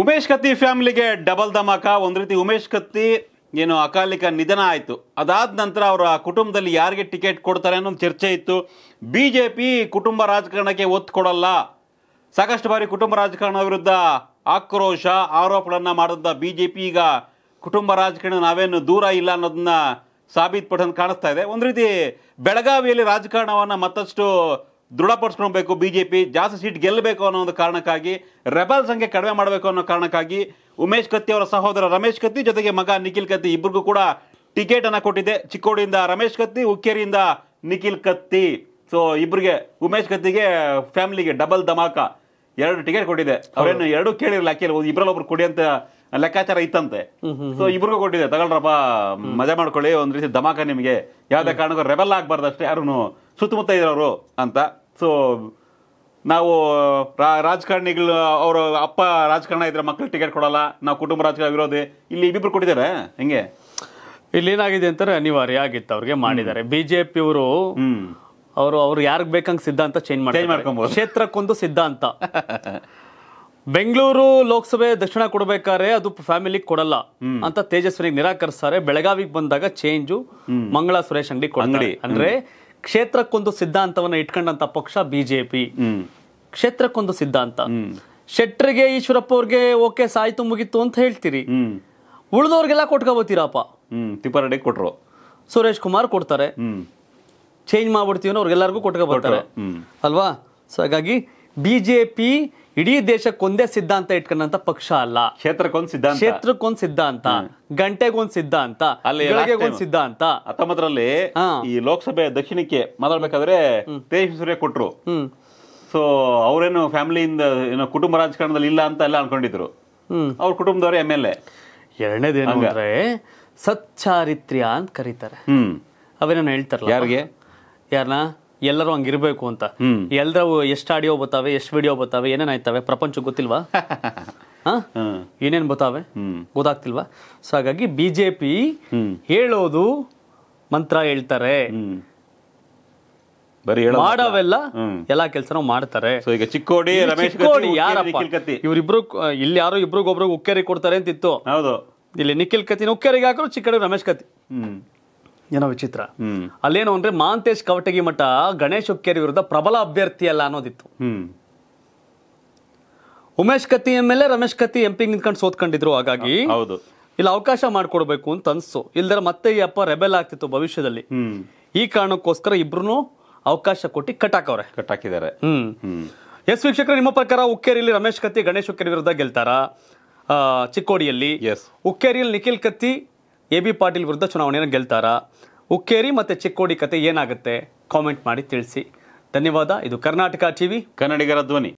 ಉಮೇಶ್ ಕತ್ತಿ ಫ್ಯಾಮಿಲಿಗೆ ಡಬಲ್ ಧಮಾಕ ಒಂದು ರೀತಿ ಉಮೇಶ್ ಕತ್ತಿ ಏನು ಅಕಾಲಿಕ ನಿಧನ ಆಯಿತು ಅದಾದ ನಂತರ ಅವರ ಕುಟುಂಬದಲ್ಲಿ ಯಾರಿಗೆ ಟಿಕೆಟ್ ಕೊಡ್ತಾರೆ ಅನ್ನೋ ಚರ್ಚೆ ಇತ್ತು ಬಿ ಜೆ ಪಿ ಕುಟುಂಬ ರಾಜಕಾರಣಕ್ಕೆ ಒತ್ತು ಕೊಡಲ್ಲ ಸಾಕಷ್ಟು ಬಾರಿ ಕುಟುಂಬ ರಾಜಕಾರಣ ವಿರುದ್ಧ ಆಕ್ರೋಶ ಆರೋಪಗಳನ್ನು ಮಾಡಿದಂಥ ಬಿ ಜೆ ಪಿ ಈಗ ಕುಟುಂಬ ರಾಜಕಾರಣ ನಾವೇನು ದೂರ ಇಲ್ಲ ಅನ್ನೋದನ್ನ ಸಾಬೀತು ಕಾಣಿಸ್ತಾ ಇದೆ ಒಂದು ರೀತಿ ಬೆಳಗಾವಿಯಲ್ಲಿ ರಾಜಕಾರಣವನ್ನು ಮತ್ತಷ್ಟು ದೃಢಪಡಿಸ್ಕೊಳ್ಬೇಕು ಬಿ ಜೆ ಪಿ ಜಾಸ್ತಿ ಸೀಟ್ ಗೆಲ್ಲಬೇಕು ಅನ್ನೋ ಒಂದು ಕಾರಣಕ್ಕಾಗಿ ರೆಬಲ್ ಸಂಖ್ಯೆ ಕಡಿಮೆ ಮಾಡಬೇಕು ಅನ್ನೋ ಕಾರಣಕ್ಕಾಗಿ ಉಮೇಶ್ ಕತ್ತಿ ಅವರ ಸಹೋದರ ರಮೇಶ್ ಕತ್ತಿ ಜೊತೆಗೆ ಮಗ ನಿಖಿಲ್ ಕತ್ತಿ ಇಬ್ಬರಿಗೂ ಕೂಡ ಟಿಕೆಟ್ ಅನ್ನ ಕೊಟ್ಟಿದೆ ಚಿಕ್ಕೋಡಿಯಿಂದ ರಮೇಶ್ ಕತ್ತಿ ಉಕ್ಕೇರಿಯಿಂದ ನಿಖಿಲ್ ಕತ್ತಿ ಸೊ ಇಬ್ಬರಿಗೆ ಉಮೇಶ್ ಕತ್ತಿಗೆ ಫ್ಯಾಮಿಲಿಗೆ ಡಬಲ್ ಧಮಾಕ ಎರಡು ಟಿಕೆಟ್ ಕೊಟ್ಟಿದೆ ಅವ್ರೇನು ಎರಡು ಕೇಳಿರಲಿಲ್ಲ ಕೇಳಿ ಒಬ್ರು ಕೊಡಿ ಅಂತ ಲೆಕ್ಕಾಚಾರ ಇತ್ತಂತೆ ಸೊ ಇಬ್ಬರಿಗೂ ಕೊಟ್ಟಿದೆ ತಗೊಳ್ರಪ್ಪ ಮಜಾ ಮಾಡ್ಕೊಳ್ಳಿ ಒಂದ್ ರೀತಿ ಧಮಾಕ ನಿಮಗೆ ಯಾವ್ದೇ ಕಾರಣಕ್ಕೂ ರೆಬಲ್ ಆಗಬಾರ್ದು ಅಷ್ಟೇ ಯಾರು ಸುತ್ತಮುತ್ತ ಇದ್ರವರು ಅಂತ ಸೊ ನಾವು ರಾಜಕಾರಣಿಗಳು ಅವರ ಅಪ್ಪ ರಾಜಕಾರಣ ಇದ್ರೆ ಮಕ್ಕಳು ಟಿಕೆಟ್ ಕೊಡಲ್ಲ ನಾವು ಕುಟುಂಬ ರಾಜಕಾರಣ ವಿರೋಧಿ ಇಲ್ಲಿ ಇಬ್ಬಿಬ್ರು ಕೊಟ್ಟಿದ್ದಾರೆ ಹೆಂಗೆ ಇಲ್ಲಿ ಏನಾಗಿದೆ ಅಂತಾರೆ ಅನಿವಾರ್ಯ ಆಗಿತ್ತು ಅವ್ರಿಗೆ ಮಾಡಿದ್ದಾರೆ ಬಿಜೆಪಿಯವರು ಅವರು ಅವ್ರು ಯಾರಿಗೆ ಬೇಕಂಗೆ ಸಿದ್ಧಾಂತ ಚೇಂಜ್ ಮಾಡ್ತಾರೆ ಕ್ಷೇತ್ರಕ್ಕೊಂದು ಸಿದ್ಧಾಂತ ಬೆಂಗಳೂರು ಲೋಕಸಭೆ ದಕ್ಷಿಣ ಕೊಡಬೇಕಾದ್ರೆ ಅದು ಫ್ಯಾಮಿಲಿ ಕೊಡಲ್ಲ ಅಂತ ತೇಜಸ್ವಿನಿಗೆ ನಿರಾಕರಿಸ್ತಾರೆ ಬೆಳಗಾವಿಗೆ ಬಂದಾಗ ಚೇಂಜು ಮಂಗಳ ಸುರೇಶ್ ಅಂಗಡಿ ಕೊಡಂಗಡಿ ಅಂದ್ರೆ ಕ್ಷೇತ್ರಕ್ಕೊಂದು ಸಿದ್ಧಾಂತವನ್ನ ಇಟ್ಕೊಂಡಂತ ಪಕ್ಷ ಬಿಜೆಪಿ ಕ್ಷೇತ್ರಕ್ಕೊಂದು ಸಿದ್ಧಾಂತ ಶೆಟ್ರಿಗೆ ಈಶ್ವರಪ್ಪ ಅವ್ರಿಗೆ ಓಕೆ ಸಾಯ್ತು ಮುಗಿತು ಅಂತ ಹೇಳ್ತೀರಿ ಉಳಿದವ್ರಿಗೆಲ್ಲ ಕೊಟ್ಕೋಬೋತೀರಪ್ಪ ಹ್ಮ್ ತಿಪ್ಪಾರೆಡ್ಡಿ ಕೊಟ್ರು ಸುರೇಶ್ ಕುಮಾರ್ ಕೊಡ್ತಾರೆ ಚೇಂಜ್ ಮಾಡ್ಬಿಡ್ತೀವಿ ಅವ್ರಿಗೆಲ್ಲರಿಗೂ ಕೊಟ್ಕೋಬೋತಾರೆ ಅಲ್ವಾ ಸೊ ಹಾಗಾಗಿ ಬಿಜೆಪಿ ಇಡೀ ದೇಶಕ್ಕೊಂದೇ ಸಿದ್ಧಾಂತ ಇಟ್ಕೊಂಡಂತ ಪಕ್ಷ ಅಲ್ಲ ಕ್ಷೇತ್ರಕ್ಕೊಂದು ಸಿದ್ಧಾಂತ ಕ್ಷೇತ್ರಕ್ಕೊಂದು ಸಿದ್ಧಾಂತ ಗಂಟೆಗೊಂದು ಸಿದ್ಧಾಂತ ಸಿದ್ಧಾಂತ ಹತ್ತೊಂಬತ್ತರಲ್ಲಿ ಈ ಲೋಕಸಭೆ ದಕ್ಷಿಣಕ್ಕೆ ಮಾತಾಡ್ಬೇಕಾದ್ರೆ ತೇಜಸ್ವಿ ಸೂರ್ಯ ಕೊಟ್ರು ಸೊ ಅವರೇನು ಫ್ಯಾಮಿಲಿಯಿಂದ ಏನೋ ಕುಟುಂಬ ರಾಜಕಾರಣದಲ್ಲಿ ಇಲ್ಲ ಅಂತ ಎಲ್ಲ ಅನ್ಕೊಂಡಿದ್ರು ಅವ್ರ ಕುಟುಂಬದವರೇ ಎಮ್ ಎಲ್ ಎ ಎರಡನೇದೇನು ಅಂದ್ರೆ ಸಚ್ಚಾರಿತ್ರ್ಯ ಅಂತ ಕರೀತಾರೆ ಅವೇನೇನು ಹೇಳ್ತಾರಲ್ಲ ಯಾರಿಗೆ ಯಾರನ್ನ ಎಲ್ಲರೂ ಹಂಗಿರ್ಬೇಕು ಅಂತ ಎಲ್ಲರೂ ಎಷ್ಟ್ ಆಡಿಯೋ ಬರ್ತಾವೆ ಎಷ್ಟ್ ವಿಡಿಯೋ ಬತ್ತಾವೆ ಏನೇನ್ ಆಯ್ತವೆ ಪ್ರಪಂಚ ಗೊತ್ತಿಲ್ವಾ ಏನೇನ್ ಬತ್ತಾವೆ ಗೊತ್ತಾಗ್ತಿಲ್ವಾ ಸೊ ಹಾಗಾಗಿ ಬಿಜೆಪಿ ಹೇಳೋದು ಮಂತ್ರ ಹೇಳ್ತಾರೆ ಮಾಡವೆಲ್ಲ ಎಲ್ಲಾ ಕೆಲಸ ಮಾಡ್ತಾರೆ ಈಗ ಚಿಕ್ಕೋಡಿ ರಮೇಶ್ ಯಾರಪ್ಪ ಇವರಿಬ್ರು ಇಲ್ಲಿ ಯಾರೋ ಇಬ್ರಿಗೊಬ್ರಿಗೆ ಉಕ್ಕೇರಿ ಕೊಡ್ತಾರೆ ಅಂತಿತ್ತು ಹೌದು ಇಲ್ಲಿ ನಿಖಿಲ್ ಕತಿನ ಉಕ್ಕೇರಿಗೆ ಹಾಕಿದ್ರು ಚಿಕ್ಕಡಿ ರಮೇಶ್ ಹ್ಮ್ ಏನೋ ವಿಚಿತ್ರ ಅಲ್ಲೇನು ಅಂದ್ರೆ ಮಾಂತೇಶ್ ಕವಟಗಿ ಮಠ ಗಣೇಶ್ ಹುಕ್ಕೇರಿ ವಿರುದ್ಧ ಪ್ರಬಲ ಅಭ್ಯರ್ಥಿ ಅಲ್ಲ ಅನ್ನೋದಿತ್ತು ಉಮೇಶ್ ಕತ್ತಿ ಎ ರಮೇಶ್ ಕತ್ತಿ ಎಂಪಿ ನಿಂತ್ಕೊಂಡು ಸೋತ್ಕೊಂಡಿದ್ರು ಹಾಗಾಗಿ ಹೌದು ಇಲ್ಲಿ ಅವಕಾಶ ಮಾಡ್ಕೊಡ್ಬೇಕು ಅಂತ ಅನ್ಸು ಇಲ್ದರ ಮತ್ತೆ ಈ ಅಪ್ಪ ರೆಬೆಲ್ ಆಗ್ತಿತ್ತು ಭವಿಷ್ಯದಲ್ಲಿ ಈ ಕಾರಣಕ್ಕೋಸ್ಕರ ಇಬ್ರು ಅವಕಾಶ ಕೊಟ್ಟು ಕಟ್ ಹಾಕವ್ರೆ ಕಟ್ ಹಾಕಿದ್ದಾರೆ ಹ್ಮ್ ಎಸ್ ವೀಕ್ಷಕರು ನಿಮ್ಮ ಪ್ರಕಾರ ಉಕ್ಕೇರಿಯಲ್ಲಿ ರಮೇಶ್ ಕತ್ತಿ ಗಣೇಶ್ ಹುಕ್ಕೇರಿ ವಿರುದ್ಧ ಗೆಲ್ತಾರ ಚಿಕ್ಕೋಡಿಯಲ್ಲಿ ಉಕ್ಕೇರಿಯಲ್ಲಿ ನಿಖಿಲ್ ಕತ್ತಿ ಎ ಬಿ ಪಾಟೀಲ್ ವಿರುದ್ಧ ಚುನಾವಣೆಯನ್ನು ಗೆಲ್ತಾರಾ ಉಕ್ಕೇರಿ ಮತ್ತು ಚಿಕ್ಕೋಡಿ ಕತೆ ಏನಾಗುತ್ತೆ ಕಾಮೆಂಟ್ ಮಾಡಿ ತಿಳಿಸಿ ಧನ್ಯವಾದ ಇದು ಕರ್ನಾಟಕ ಟಿವಿ ಕನ್ನಡಿಗರ ಧ್ವನಿ